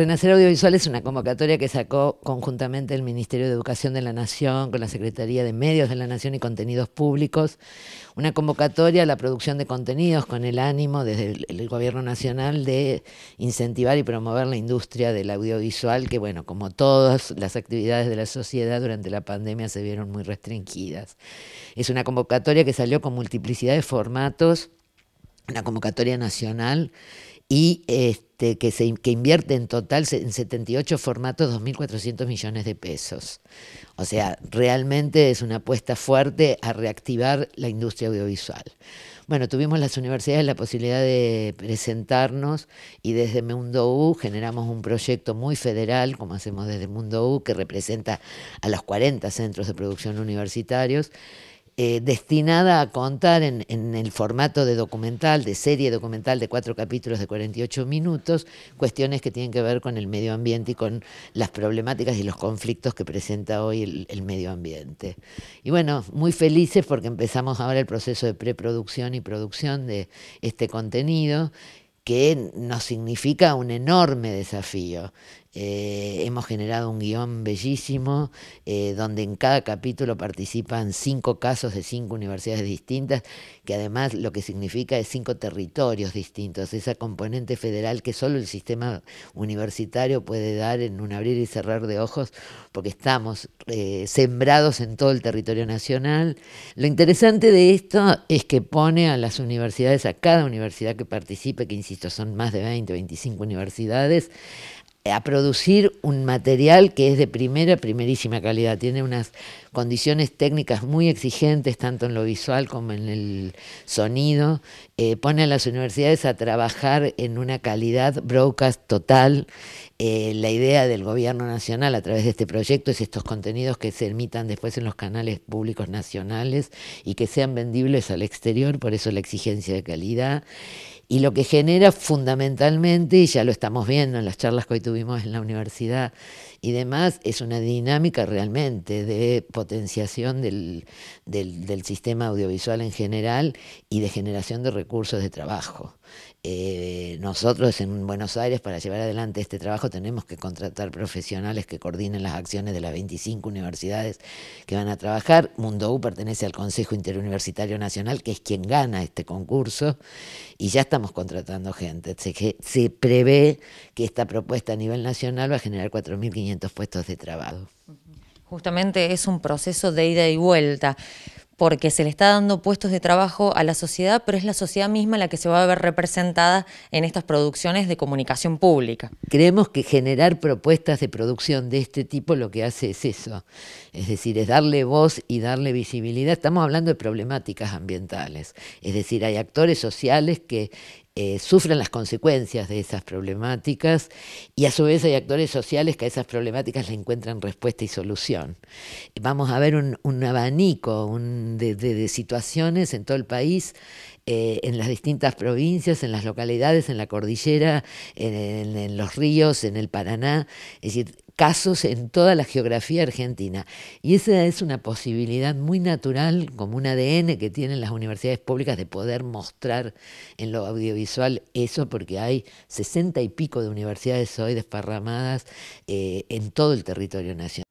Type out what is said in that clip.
Renacer Audiovisual es una convocatoria que sacó conjuntamente el Ministerio de Educación de la Nación con la Secretaría de Medios de la Nación y Contenidos Públicos. Una convocatoria a la producción de contenidos con el ánimo desde el, Gobierno Nacional de incentivar y promover la industria del audiovisual, que bueno, como todas las actividades de la sociedad durante la pandemia se vieron muy restringidas. Es una convocatoria que salió con multiplicidad de formatos una convocatoria nacional y este, que, se, que invierte en total en 78 formatos 2.400 millones de pesos. O sea, realmente es una apuesta fuerte a reactivar la industria audiovisual. Bueno, tuvimos las universidades la posibilidad de presentarnos y desde Mundo U generamos un proyecto muy federal, como hacemos desde Mundo U, que representa a los 40 centros de producción universitarios eh, destinada a contar en, el formato de documental, de serie documental de cuatro capítulos de 48 minutos, cuestiones que tienen que ver con el medio ambiente y con las problemáticas y los conflictos que presenta hoy el, el medio ambiente. Y bueno, muy felices porque empezamos ahora el proceso de preproducción y producción de este contenido que nos significa un enorme desafío. Eh, hemos generado un guión bellísimo eh, donde en cada capítulo participan cinco casos de cinco universidades distintas, que además lo que significa es cinco territorios distintos, esa componente federal que solo el sistema universitario puede dar en un abrir y cerrar de ojos, porque estamos eh, sembrados en todo el territorio nacional. Lo interesante de esto es que pone a las universidades, a cada universidad que participe, que insisto, son más de 20, 25 universidades, a producir un material que es de primera, primerísima calidad. Tiene unas condiciones técnicas muy exigentes, tanto en lo visual como en el sonido. Eh, pone a las universidades a trabajar en una calidad broadcast total. Eh, la idea del gobierno nacional a través de este proyecto es estos contenidos que se emitan después en los canales públicos nacionales y que sean vendibles al exterior, por eso la exigencia de calidad. Y lo que genera fundamentalmente, y ya lo estamos viendo en las charlas que hoy tuvimos en la universidad y demás, es una dinámica realmente de potenciación del, sistema audiovisual en general y de generación de recursos de trabajo. Eh, nosotros en Buenos Aires, para llevar adelante este trabajo, tenemos que contratar profesionales que coordinen las acciones de las 25 universidades que van a trabajar. Mundo U pertenece al Consejo Interuniversitario Nacional, que es quien gana este concurso, y ya estamos contratando gente. Se, se prevé que esta propuesta a nivel nacional va a generar 4.500 puestos de trabajo. Justamente es un proceso de ida y vuelta porque se le está dando puestos de trabajo a la sociedad, pero es la sociedad misma la que se va a ver representada en estas producciones de comunicación pública. Creemos que generar propuestas de producción de este tipo lo que hace es eso, es decir, es darle voz y darle visibilidad. Estamos hablando de problemáticas ambientales, es decir, hay actores sociales que eh, sufren las consecuencias de esas problemáticas y a su vez hay actores sociales que a esas problemáticas le encuentran respuesta y solución. Vamos a ver un, abanico de situaciones en todo el país eh, en las distintas provincias, en las localidades, en la cordillera, en, los ríos, en el Paraná, es decir, casos en toda la geografía argentina. Y esa es una posibilidad muy natural, como un ADN que tienen las universidades públicas, de poder mostrar en lo audiovisual eso, porque hay sesenta y pico de universidades hoy desparramadas eh, en todo el territorio nacional.